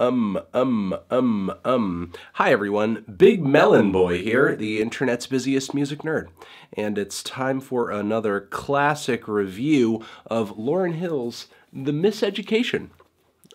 Um, um, um, um. Hi, everyone. Big Melon Boy here, the internet's busiest music nerd. And it's time for another classic review of Lauren Hill's The Miseducation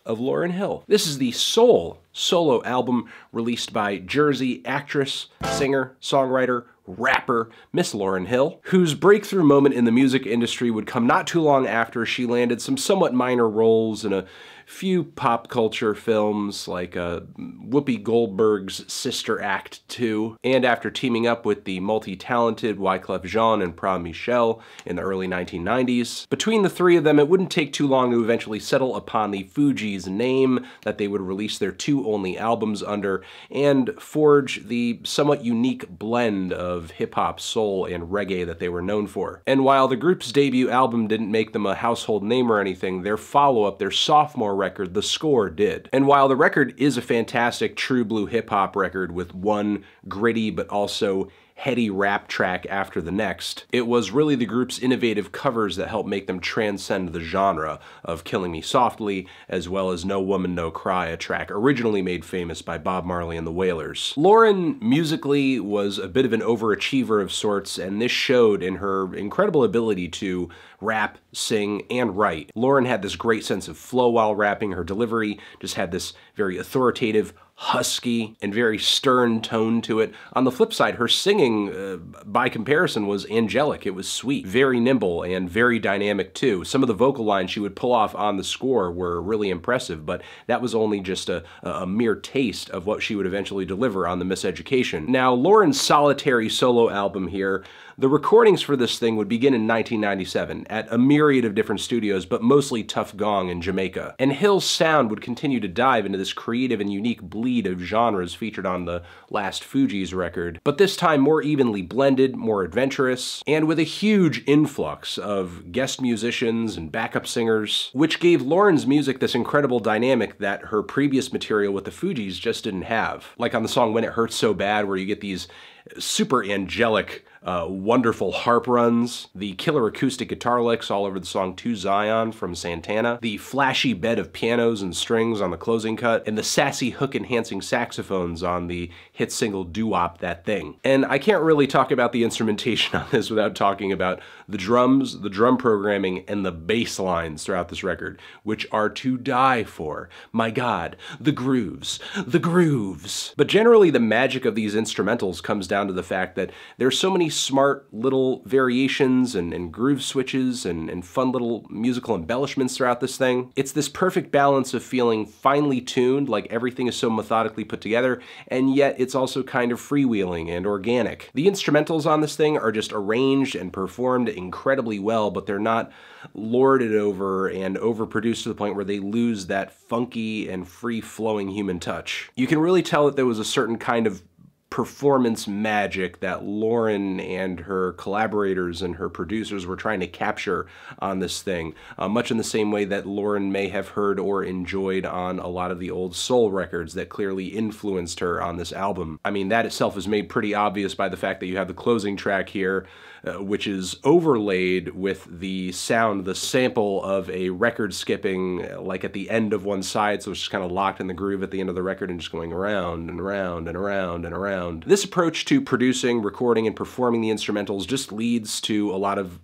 of Lauren Hill. This is the sole solo album released by Jersey actress, singer, songwriter, rapper Miss Lauren Hill, whose breakthrough moment in the music industry would come not too long after she landed some somewhat minor roles in a few pop culture films like uh, Whoopi Goldberg's Sister Act 2, and after teaming up with the multi-talented Wyclef Jean and Pra Michel in the early 1990s. Between the three of them, it wouldn't take too long to eventually settle upon the Fuji's name that they would release their two only albums under, and forge the somewhat unique blend of hip-hop, soul, and reggae that they were known for. And while the group's debut album didn't make them a household name or anything, their follow-up, their sophomore record, the score did. And while the record is a fantastic true blue hip hop record with one gritty but also heady rap track after the next. It was really the group's innovative covers that helped make them transcend the genre of Killing Me Softly, as well as No Woman No Cry, a track originally made famous by Bob Marley and the Wailers. Lauren, musically, was a bit of an overachiever of sorts, and this showed in her incredible ability to rap, sing, and write. Lauren had this great sense of flow while rapping, her delivery just had this very authoritative, husky and very stern tone to it. On the flip side, her singing, uh, by comparison, was angelic. It was sweet, very nimble, and very dynamic too. Some of the vocal lines she would pull off on the score were really impressive, but that was only just a, a mere taste of what she would eventually deliver on The Miseducation. Now, Lauren's solitary solo album here the recordings for this thing would begin in 1997 at a myriad of different studios, but mostly Tuff Gong in Jamaica. And Hill's sound would continue to dive into this creative and unique bleed of genres featured on the last Fuji's record, but this time more evenly blended, more adventurous, and with a huge influx of guest musicians and backup singers, which gave Lauren's music this incredible dynamic that her previous material with the Fuji's just didn't have. Like on the song When It Hurts So Bad, where you get these super angelic uh, wonderful harp runs, the killer acoustic guitar licks all over the song To Zion from Santana, the flashy bed of pianos and strings on the closing cut, and the sassy hook-enhancing saxophones on the hit single Doo-Wop That Thing. And I can't really talk about the instrumentation on this without talking about the drums, the drum programming, and the bass lines throughout this record, which are to die for. My god, the grooves, the grooves! But generally the magic of these instrumentals comes down to the fact that there's so many smart little variations and, and groove switches and, and fun little musical embellishments throughout this thing. It's this perfect balance of feeling finely tuned, like everything is so methodically put together, and yet it's also kind of freewheeling and organic. The instrumentals on this thing are just arranged and performed incredibly well, but they're not lorded over and overproduced to the point where they lose that funky and free-flowing human touch. You can really tell that there was a certain kind of performance magic that Lauren and her collaborators and her producers were trying to capture on this thing, uh, much in the same way that Lauren may have heard or enjoyed on a lot of the old soul records that clearly influenced her on this album. I mean, that itself is made pretty obvious by the fact that you have the closing track here, uh, which is overlaid with the sound, the sample of a record skipping, uh, like at the end of one side, so it's just kind of locked in the groove at the end of the record and just going around and around and around and around sound. This approach to producing, recording, and performing the instrumentals just leads to a lot of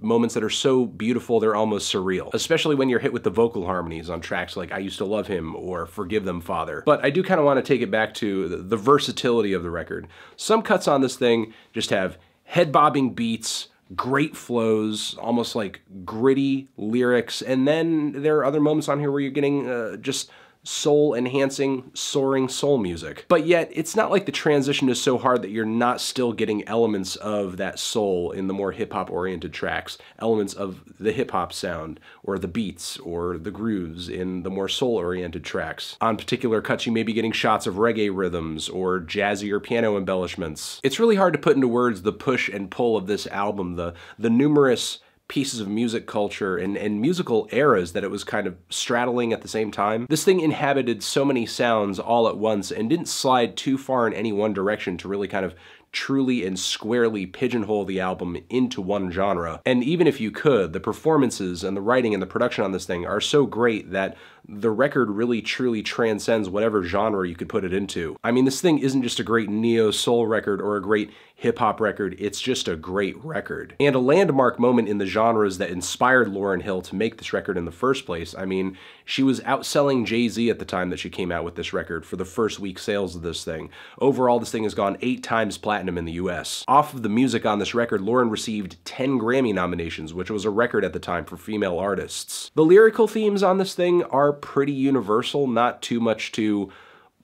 moments that are so beautiful they're almost surreal, especially when you're hit with the vocal harmonies on tracks like I Used to Love Him or Forgive Them Father. But I do kind of want to take it back to the, versatility of the record. Some cuts on this thing just have head bobbing beats, great flows, almost like gritty lyrics, and then there are other moments on here where you're getting uh, just soul enhancing, soaring soul music. But yet, it's not like the transition is so hard that you're not still getting elements of that soul in the more hip hop oriented tracks, elements of the hip hop sound, or the beats, or the grooves in the more soul oriented tracks. On particular cuts, you may be getting shots of reggae rhythms, or jazzier piano embellishments. It's really hard to put into words the push and pull of this album, the, the numerous pieces of music culture and, and musical eras that it was kind of straddling at the same time. This thing inhabited so many sounds all at once and didn't slide too far in any one direction to really kind of truly and squarely pigeonhole the album into one genre. And even if you could, the performances and the writing and the production on this thing are so great that the record really truly transcends whatever genre you could put it into. I mean, this thing isn't just a great neo soul record or a great hip hop record. It's just a great record and a landmark moment in the genres that inspired Lauren Hill to make this record in the first place. I mean, she was outselling Jay Z at the time that she came out with this record for the first week sales of this thing. Overall, this thing has gone eight times platinum in the US. Off of the music on this record, Lauren received 10 Grammy nominations, which was a record at the time for female artists. The lyrical themes on this thing are pretty universal, not too much to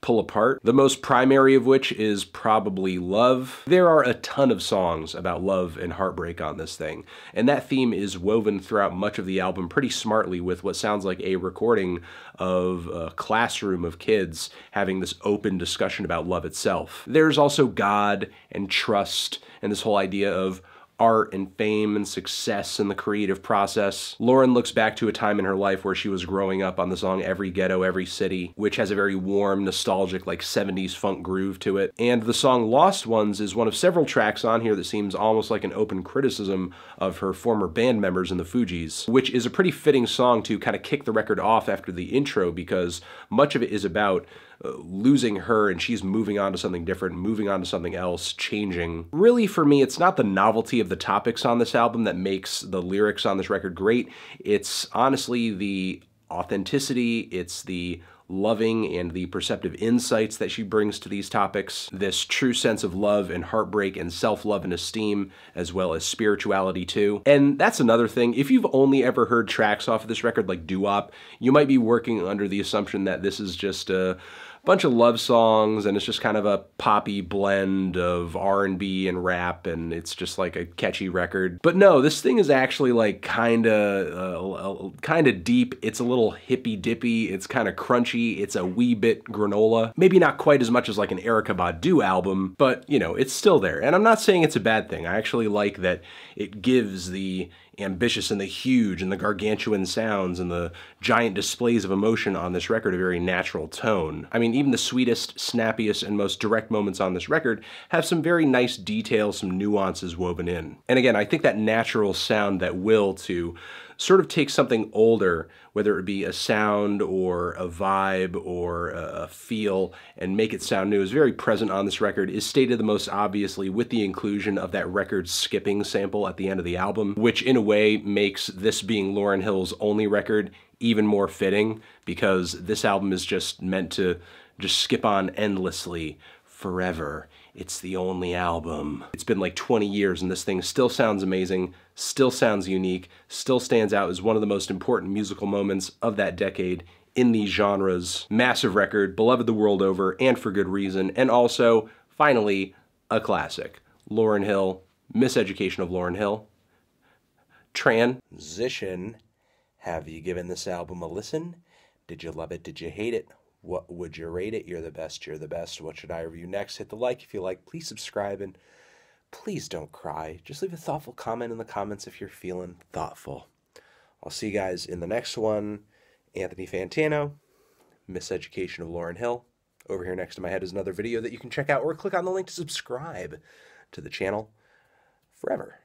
pull apart, the most primary of which is probably love. There are a ton of songs about love and heartbreak on this thing, and that theme is woven throughout much of the album pretty smartly with what sounds like a recording of a classroom of kids having this open discussion about love itself. There's also God and trust and this whole idea of art and fame and success and the creative process. Lauren looks back to a time in her life where she was growing up on the song Every Ghetto, Every City, which has a very warm, nostalgic, like 70s funk groove to it. And the song Lost Ones is one of several tracks on here that seems almost like an open criticism of her former band members in the Fugees, which is a pretty fitting song to kind of kick the record off after the intro because much of it is about losing her and she's moving on to something different, moving on to something else, changing. Really, for me, it's not the novelty of the topics on this album that makes the lyrics on this record great. It's honestly the authenticity, it's the loving and the perceptive insights that she brings to these topics, this true sense of love and heartbreak and self-love and esteem, as well as spirituality too. And that's another thing, if you've only ever heard tracks off of this record like doo-wop, you might be working under the assumption that this is just a bunch of love songs, and it's just kind of a poppy blend of R&B and rap, and it's just like a catchy record. But no, this thing is actually like kind of uh, kind of deep. It's a little hippy dippy. It's kind of crunchy. It's a wee bit granola. Maybe not quite as much as like an Erica Badu album, but you know, it's still there. And I'm not saying it's a bad thing. I actually like that it gives the ambitious and the huge and the gargantuan sounds and the giant displays of emotion on this record a very natural tone. I mean, even the sweetest, snappiest, and most direct moments on this record have some very nice details, some nuances woven in. And again, I think that natural sound, that will to sort of take something older, whether it be a sound or a vibe or a feel, and make it sound new is very present on this record, is stated the most obviously with the inclusion of that record skipping sample at the end of the album, which in a way makes this being Lauren Hill's only record even more fitting because this album is just meant to just skip on endlessly forever it's the only album. It's been like 20 years and this thing still sounds amazing, still sounds unique, still stands out as one of the most important musical moments of that decade in these genres. Massive record, beloved the world over, and for good reason, and also, finally, a classic. Lauren Hill, Miseducation of Lauren Hill. Transition. Have you given this album a listen? Did you love it? Did you hate it? What would you rate it? You're the best. You're the best. What should I review next? Hit the like if you like. Please subscribe and please don't cry. Just leave a thoughtful comment in the comments if you're feeling thoughtful. I'll see you guys in the next one. Anthony Fantano, Miseducation of Lauren Hill. Over here next to my head is another video that you can check out or click on the link to subscribe to the channel forever.